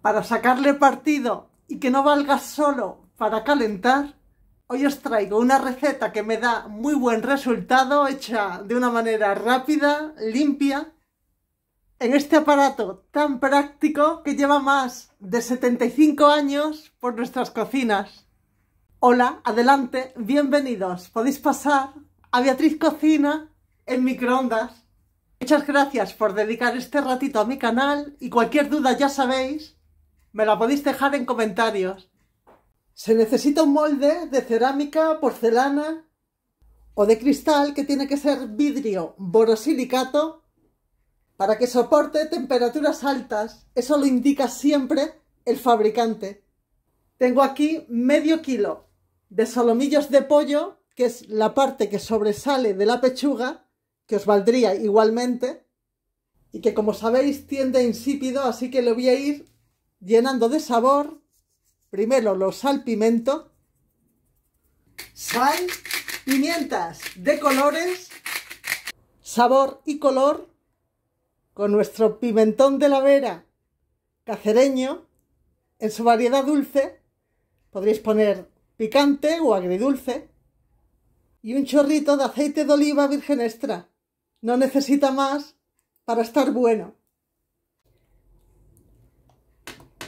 Para sacarle partido y que no valga solo para calentar, hoy os traigo una receta que me da muy buen resultado, hecha de una manera rápida, limpia, en este aparato tan práctico que lleva más de 75 años por nuestras cocinas. Hola, adelante, bienvenidos. Podéis pasar a Beatriz Cocina en microondas. Muchas gracias por dedicar este ratito a mi canal y cualquier duda ya sabéis, me la podéis dejar en comentarios. Se necesita un molde de cerámica, porcelana o de cristal que tiene que ser vidrio borosilicato para que soporte temperaturas altas. Eso lo indica siempre el fabricante. Tengo aquí medio kilo de solomillos de pollo, que es la parte que sobresale de la pechuga, que os valdría igualmente y que como sabéis tiende a insípido, así que lo voy a ir llenando de sabor. Primero lo salpimento, sal, pimientas de colores, sabor y color con nuestro pimentón de la vera cacereño en su variedad dulce. Podréis poner picante o agridulce y un chorrito de aceite de oliva virgen extra. No necesita más para estar bueno.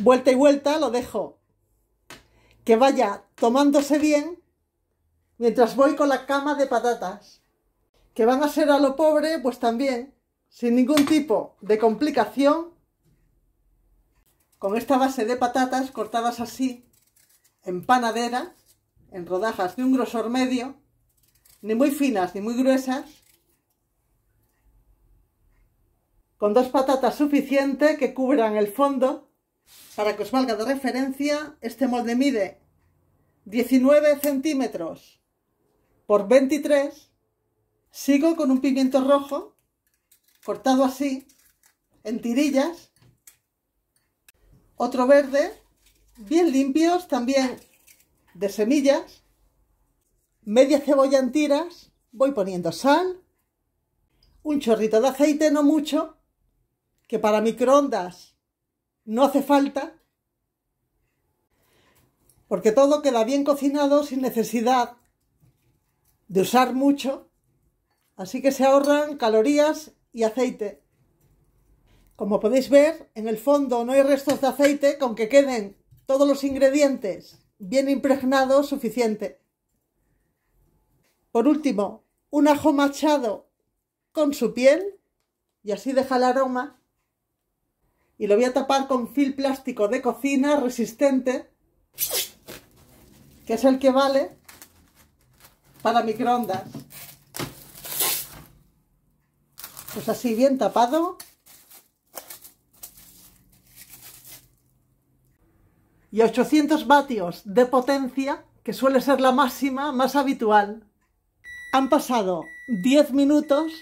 Vuelta y vuelta lo dejo que vaya tomándose bien mientras voy con la cama de patatas. Que van a ser a lo pobre, pues también, sin ningún tipo de complicación, con esta base de patatas cortadas así, en panadera, en rodajas de un grosor medio, ni muy finas ni muy gruesas, con dos patatas suficientes que cubran el fondo. Para que os valga de referencia, este molde mide 19 centímetros por 23. Sigo con un pimiento rojo cortado así, en tirillas. Otro verde, bien limpios, también de semillas. Media cebolla en tiras, voy poniendo sal. Un chorrito de aceite, no mucho, que para microondas no hace falta, porque todo queda bien cocinado sin necesidad de usar mucho, así que se ahorran calorías y aceite. Como podéis ver, en el fondo no hay restos de aceite, con que queden todos los ingredientes bien impregnados suficiente. Por último, un ajo machado con su piel y así deja el aroma y lo voy a tapar con fil plástico de cocina resistente, que es el que vale para microondas. Pues así, bien tapado. Y 800 vatios de potencia, que suele ser la máxima más habitual. Han pasado 10 minutos.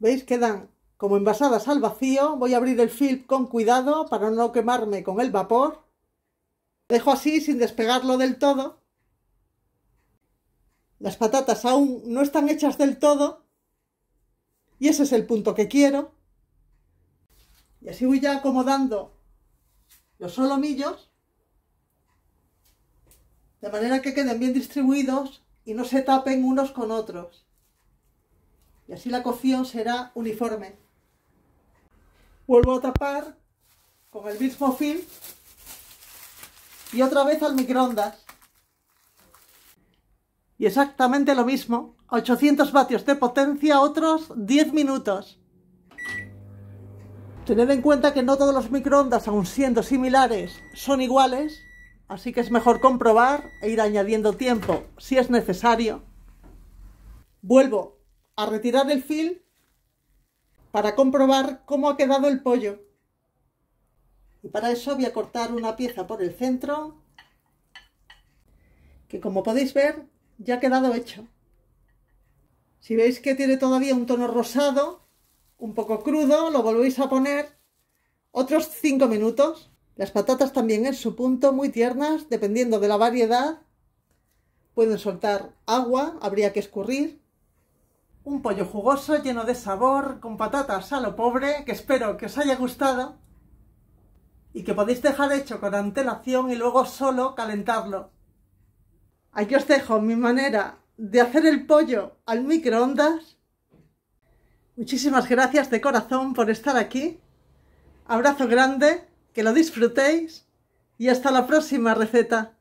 ¿Veis? Quedan como envasadas al vacío, voy a abrir el film con cuidado para no quemarme con el vapor. Dejo así sin despegarlo del todo. Las patatas aún no están hechas del todo. Y ese es el punto que quiero. Y así voy ya acomodando los solomillos. De manera que queden bien distribuidos y no se tapen unos con otros. Y así la cocción será uniforme. Vuelvo a tapar con el mismo film y otra vez al microondas. Y exactamente lo mismo, 800 vatios de potencia, otros 10 minutos. Tened en cuenta que no todos los microondas, aun siendo similares, son iguales, así que es mejor comprobar e ir añadiendo tiempo si es necesario. Vuelvo a retirar el film para comprobar cómo ha quedado el pollo. Y para eso voy a cortar una pieza por el centro, que como podéis ver, ya ha quedado hecho. Si veis que tiene todavía un tono rosado, un poco crudo, lo volvéis a poner otros 5 minutos. Las patatas también en su punto, muy tiernas, dependiendo de la variedad. Pueden soltar agua, habría que escurrir un pollo jugoso lleno de sabor, con patatas a lo pobre, que espero que os haya gustado y que podéis dejar hecho con antelación y luego solo calentarlo. Aquí os dejo mi manera de hacer el pollo al microondas. Muchísimas gracias de corazón por estar aquí. Abrazo grande, que lo disfrutéis y hasta la próxima receta.